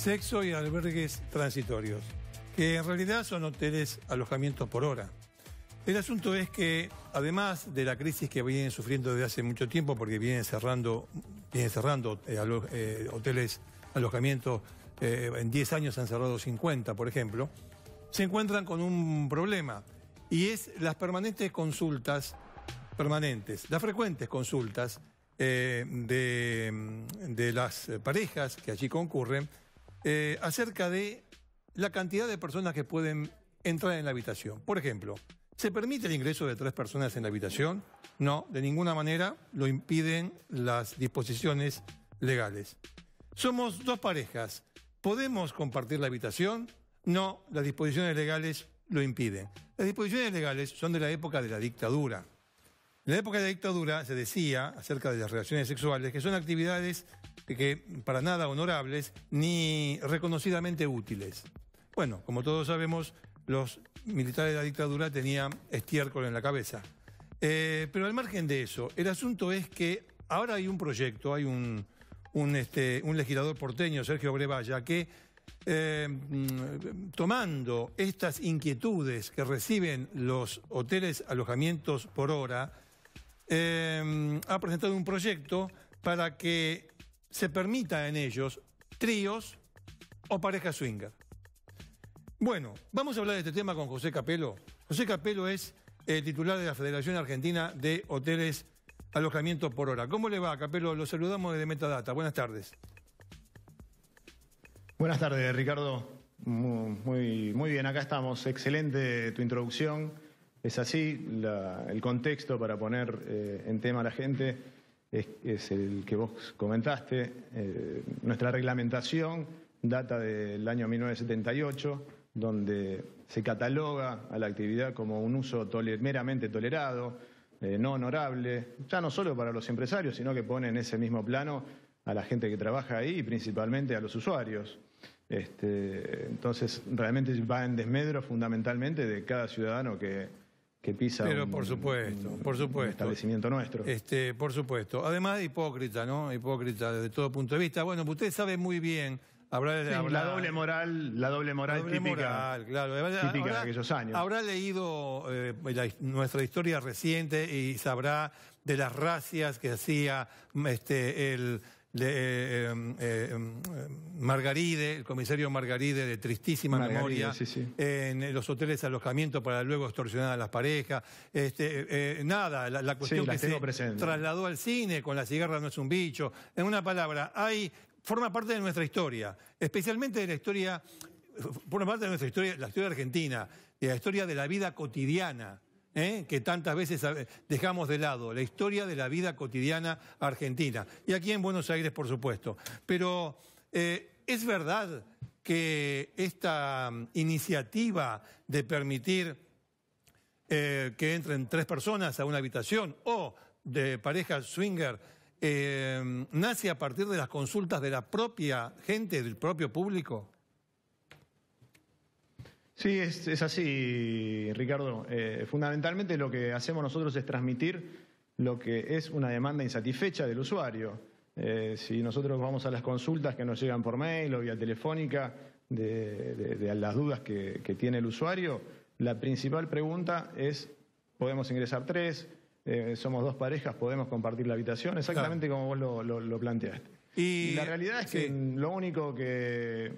sexo y albergues transitorios, que en realidad son hoteles alojamiento por hora. El asunto es que, además de la crisis que vienen sufriendo desde hace mucho tiempo, porque vienen cerrando, vienen cerrando eh, eh, hoteles, alojamientos, eh, en 10 años han cerrado 50, por ejemplo, se encuentran con un problema, y es las permanentes consultas, permanentes, las frecuentes consultas de, de las parejas que allí concurren, eh, acerca de la cantidad de personas que pueden entrar en la habitación. Por ejemplo, ¿se permite el ingreso de tres personas en la habitación? No, de ninguna manera lo impiden las disposiciones legales. Somos dos parejas. ¿Podemos compartir la habitación? No, las disposiciones legales lo impiden. Las disposiciones legales son de la época de la dictadura. En la época de la dictadura se decía acerca de las relaciones sexuales que son actividades que para nada honorables ni reconocidamente útiles. Bueno, como todos sabemos, los militares de la dictadura tenían estiércol en la cabeza. Eh, pero al margen de eso, el asunto es que ahora hay un proyecto, hay un, este, legislador porteño, Sergio Brevalla, que eh, mm, tomando estas inquietudes que reciben los hoteles alojamientos por hora, Em, ha presentado un proyecto para que se permita en ellos tríos o parejas swinger. Bueno, vamos a hablar de este tema con José Capelo. José Capelo es eh, titular de la Federación Argentina de Hoteles Alojamiento por Hora. ¿Cómo le va, Capelo? Lo saludamos desde Metadata. Buenas tardes. Buenas tardes, Ricardo. muy, muy bien, acá estamos. Excelente tu introducción. Es así, el contexto para poner eh, en tema a la gente es, el que vos comentaste. Eh, nuestra reglamentación data del año 1978, donde se cataloga a la actividad como un uso meramente tolerado, eh, no honorable, ya no solo para los empresarios, sino que pone en ese mismo plano a la gente que trabaja ahí y principalmente a los usuarios. Este, entonces, realmente va en desmedro fundamentalmente de cada ciudadano que pisa. Pero por supuesto, por supuesto. establecimiento nuestro. Este, por supuesto. Además, hipócrita, ¿no? Hipócrita desde todo punto de vista. Bueno, usted sabe muy bien. Habrá, la doble moral, la doble moral la doble típica, moral, claro. de aquellos años. Habrá leído eh, nuestra historia reciente y sabrá de las racias que hacía este, el eh, eh, em, eh, Margaride, el comisario Margaride de tristísima memoria, en los hoteles de alojamiento para luego extorsionar a las parejas, este, nada, la, cuestión que se trasladó al cine con la cigarra no es un bicho, en una palabra, hay forma parte de nuestra historia, especialmente de la historia, forma parte de nuestra historia, la historia argentina, de la historia de la vida cotidiana ¿eh? que tantas veces eh, dejamos de lado, la historia de la vida cotidiana argentina. Y aquí en Buenos Aires, por supuesto. Pero eh, es verdad que esta mm, iniciativa de permitir que entren tres personas a una habitación o de pareja swinger nace a partir de las consultas de la propia gente, del propio público? Sí, es, así, Ricardo. Eh, fundamentalmente lo que hacemos nosotros es transmitir lo que es una demanda insatisfecha del usuario. Eh, si nosotros vamos a las consultas que nos llegan por mail o vía telefónica de, las dudas que, tiene el usuario, la principal pregunta es, ¿podemos ingresar tres? Eh, ¿Somos dos parejas? ¿Podemos compartir la habitación? Exactamente como vos lo, planteaste. Y, la realidad es que lo único que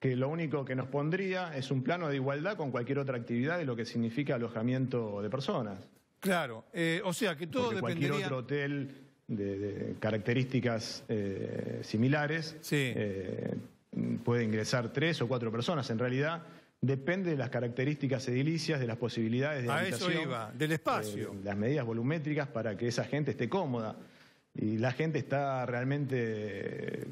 que lo único que nos pondría es un plano de igualdad con cualquier otra actividad de lo que significa alojamiento de personas. Claro, eh, o sea que todo Cualquier otro hotel de, características eh, similares eh, puede ingresar tres o cuatro personas. En realidad depende de las características edilicias, de las posibilidades de A eso iba, del espacio. las medidas volumétricas para que esa gente esté cómoda. Y la gente está realmente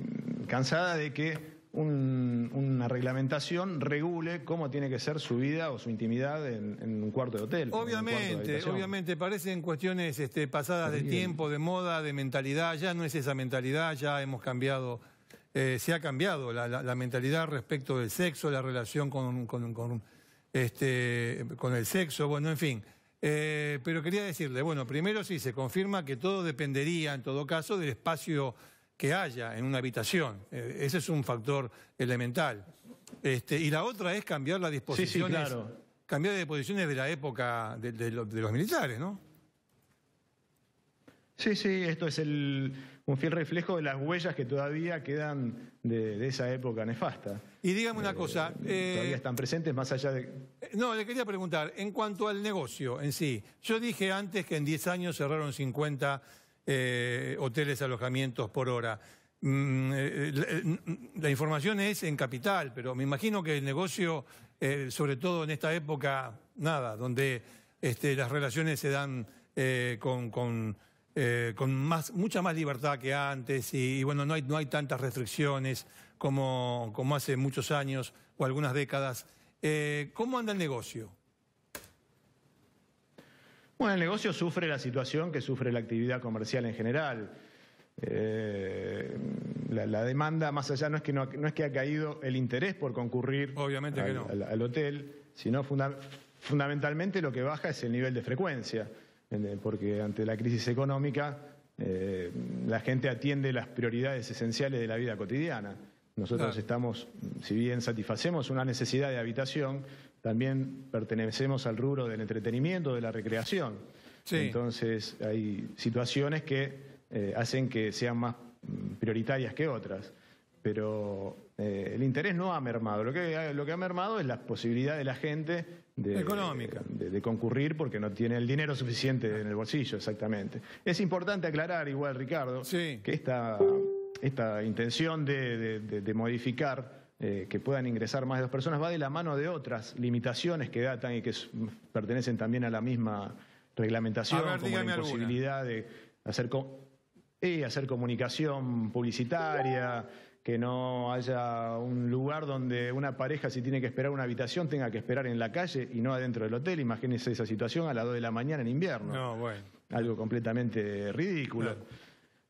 cansada de que una reglamentación regule cómo tiene que ser su vida o su intimidad en, un cuarto de hotel. Obviamente, obviamente, parecen cuestiones este, pasadas de tiempo, de moda, de mentalidad, ya no es esa mentalidad, ya hemos cambiado, eh, se ha cambiado la, mentalidad respecto del sexo, la relación con, este, el sexo, bueno, en fin. Eh, pero quería decirle, bueno, primero sí, se confirma que todo dependería, en todo caso, del espacio que haya en una habitación. Eh, ese es un factor elemental. Este, y la otra es cambiar las disposiciones. Sí, Cambiar de disposiciones de la época de, los militares, ¿no? Sí, sí, esto es un fiel reflejo de las huellas que todavía quedan de, esa época nefasta. Y dígame una eh, cosa. Eh, todavía están presentes más allá de. No, le quería preguntar, en cuanto al negocio en sí, yo dije antes que en 10 años cerraron 50 eh, hoteles, alojamientos por hora. Mm, eh, eh, mm, la, información es en capital, pero me imagino que el negocio, sobre todo en esta época, nada, donde este, las relaciones se dan con, con, más, mucha más libertad que antes y, bueno, no hay, no hay tantas restricciones como hace muchos años o algunas décadas. ¿Cómo anda el negocio? Bueno, el negocio sufre la situación que sufre la actividad comercial en general. Eh, la, demanda más allá no es que no, es que ha caído el interés por concurrir Obviamente al, hotel, sino fundamentalmente lo que baja es el nivel de frecuencia, porque ante la crisis económica eh, la gente atiende las prioridades esenciales de la vida cotidiana. Nosotros estamos, si bien satisfacemos una necesidad de habitación, también pertenecemos al rubro del entretenimiento, de la recreación. Entonces hay situaciones que eh, hacen que sean más mm, prioritarias que otras. Pero eh, el interés no ha mermado. Eh, lo que, ha mermado es la posibilidad de la gente de, Económica. De, concurrir porque no tiene el dinero suficiente en el bolsillo, exactamente. Es importante aclarar, igual, Ricardo, que esta, esta intención de modificar eh, que puedan ingresar más de dos personas, va de la mano de otras limitaciones que datan y que pertenecen también a la misma reglamentación, como la imposibilidad de eh, hacer, comunicación publicitaria, que no haya un lugar donde una pareja si tiene que esperar una habitación tenga que esperar en la calle y no adentro del hotel. Imagínense esa situación a las dos de la mañana en invierno. Algo completamente ridículo.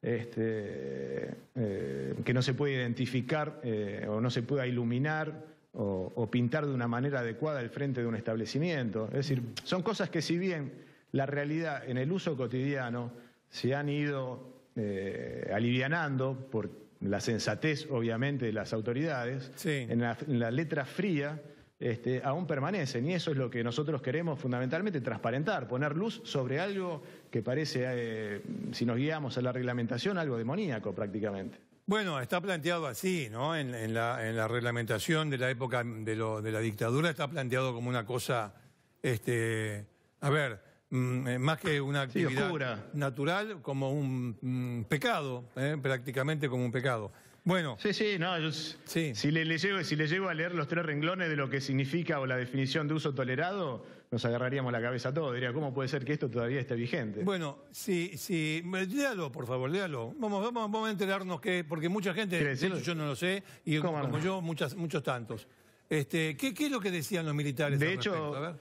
Este, eh, que no se puede identificar eh, o no se pueda iluminar o, pintar de una manera adecuada el frente de un establecimiento. Es decir, son cosas que si bien la realidad en el uso cotidiano se han ido eh, alivianando por la sensatez, obviamente, de las autoridades, en la letra fría este, aún permanecen. Y eso es lo que nosotros queremos fundamentalmente transparentar, poner luz sobre algo que parece, eh, si nos guiamos a la reglamentación, algo demoníaco prácticamente. Bueno, está planteado así, ¿no? En, la, reglamentación de la época de, la dictadura está planteado como una cosa, este, a ver, mm, eh, más que una actividad natural, como un, mm, pecado, ¿eh? prácticamente como un pecado. Bueno. Sí, sí, Si, le, llevo, llego a leer los tres renglones de lo que significa o la definición de uso tolerado, nos agarraríamos la cabeza a todos. Diría, ¿cómo puede ser que esto todavía esté vigente? Bueno, sí, sí, léalo, por favor, dígalo, Vamos, vamos, vamos a enterarnos que, porque mucha gente, yo no lo sé, y como yo, muchas, muchos tantos. Este, ¿qué, es lo que decían los militares? De hecho,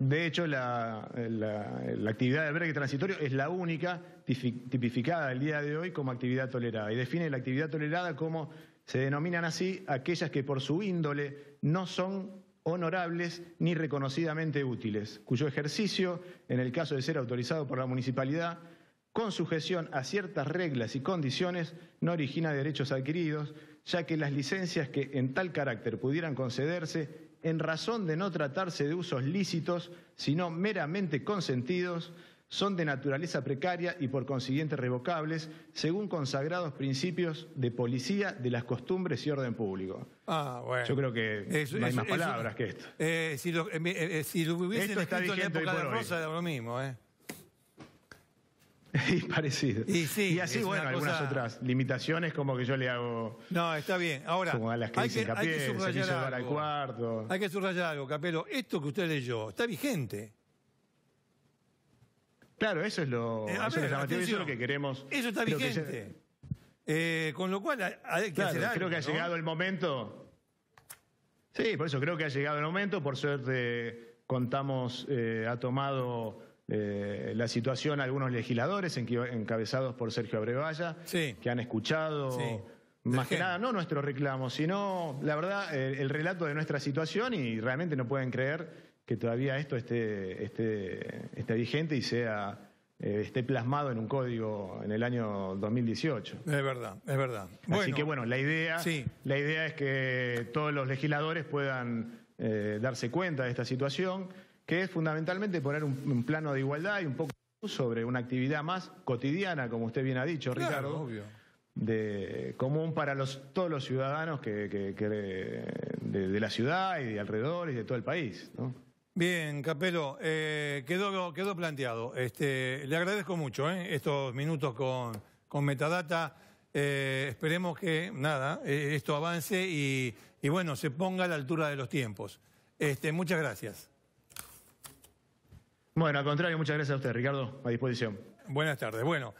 de hecho, la, actividad de albergue transitorio es la única tipificada al día de hoy como actividad tolerada y define la actividad tolerada como se denominan así aquellas que por su índole no son honorables ni reconocidamente útiles, cuyo ejercicio, en el caso de ser autorizado por la municipalidad, con sujeción a ciertas reglas y condiciones, no origina derechos adquiridos, ya que las licencias que en tal carácter pudieran concederse en razón de no tratarse de usos lícitos, sino meramente consentidos, son de naturaleza precaria y por consiguiente revocables, según consagrados principios de policía de las costumbres y orden público. Ah, bueno. Yo creo que no hay más palabras que esto. Eh, si lo, eh, eh, escrito en la época de Rosa, era lo mismo, ¿eh? y parecido. Y, así, bueno, algunas otras limitaciones como que yo le hago... No, está bien. Ahora, como a las que hay, que, hay que subrayar algo. Al cuarto. Hay que subrayar algo, Capelo. Esto que usted leyó está vigente. Claro, eso es lo, eh, que queremos. Eso está vigente. Eh, con lo cual, creo que ha llegado el momento... Sí, por eso creo que ha llegado el momento. Por suerte, contamos, eh, ha tomado eh, la situación algunos legisladores encabezados por Sergio Abrevaya, que han escuchado... Más que nada, no nuestro reclamo sino, la verdad, el, relato de nuestra situación y realmente no pueden creer que todavía esto esté, esté, vigente y sea eh, esté plasmado en un código en el año 2018. Es verdad, es verdad. Así que bueno, la idea, la idea es que todos los legisladores puedan eh, darse cuenta de esta situación que es fundamentalmente poner un, plano de igualdad y un poco sobre una actividad más cotidiana, como usted bien ha dicho, Ricardo. De, común para los, todos los ciudadanos que, de, la ciudad y de alrededor y de todo el país. Bien, Capelo, eh, quedó, quedó planteado. Este, le agradezco mucho eh, estos minutos con, Metadata. Eh, esperemos que, nada, esto avance y, bueno, se ponga a la altura de los tiempos. Este, muchas gracias. Bueno, al contrario, muchas gracias a usted, Ricardo, a disposición. Buenas tardes. Bueno.